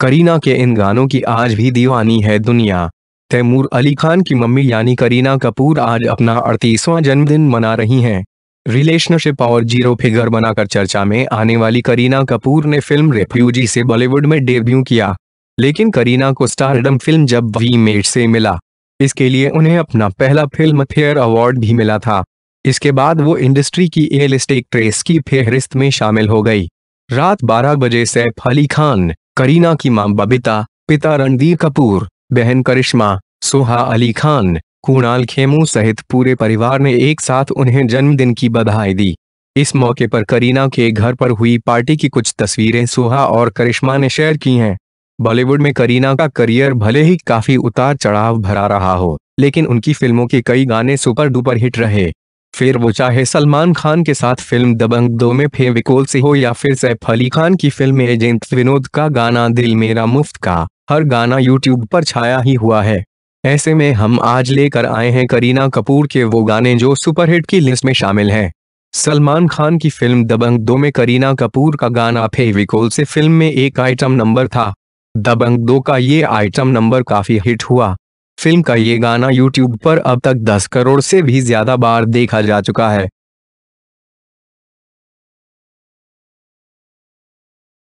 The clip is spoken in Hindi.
करीना के इन गानों की आज भी दीवानी है दुनिया तैमूर अली खान की मम्मी यानी करीना कपूर आज अपना अड़तीसवां जन्मदिन मना रही हैं रिलेशनशिप और जीरो फिगर बनाकर चर्चा में आने वाली करीना कपूर ने फिल्म रेफ्यूजी से बॉलीवुड में डेब्यू किया लेकिन करीना को stardom film Jab we met से मिला इसके लिए उन्हें अपना पहला फिल्म फेयर अवार्ड भी मिला था इसके बाद वो इंडस्ट्री की एल स्टेक ट्रेस की फेहरिस्त में शामिल हो गई रात 12 बजे सैफ अली खान करीना की मां बबीता पिता रणधीर कपूर बहन करिश्मा सोहा अली खान कुणाल खेमू सहित पूरे परिवार ने एक साथ उन्हें जन्मदिन की बधाई दी इस मौके पर करीना के घर पर हुई पार्टी की कुछ तस्वीरें सोहा और करिश्मा ने शेयर की हैं बॉलीवुड में करीना का करियर भले ही काफी उतार चढ़ाव भरा रहा हो लेकिन उनकी फिल्मों के कई गाने सुपर डुपर हिट रहे फिर वो चाहे सलमान खान के साथ फिल्म दबंग दो में फेविकोल से हो या फिर सैफ अली खान की फिल्म एजेंट विनोद का गाना दिल मेरा मुफ्त का हर गाना यूट्यूब पर छाया ही हुआ है ऐसे में हम आज लेकर आए हैं करीना कपूर के वो गाने जो सुपरहिट की लिस्ट में शामिल हैं सलमान खान की फिल्म दबंग दो में करीना कपूर का गाना फेविकोल से फिल्म में एक आइटम नंबर था दबंग दो का ये आइटम नंबर काफी हिट हुआ फिल्म का ये गाना यूट्यूब पर अब तक 10 करोड़ से भी ज्यादा बार देखा जा चुका है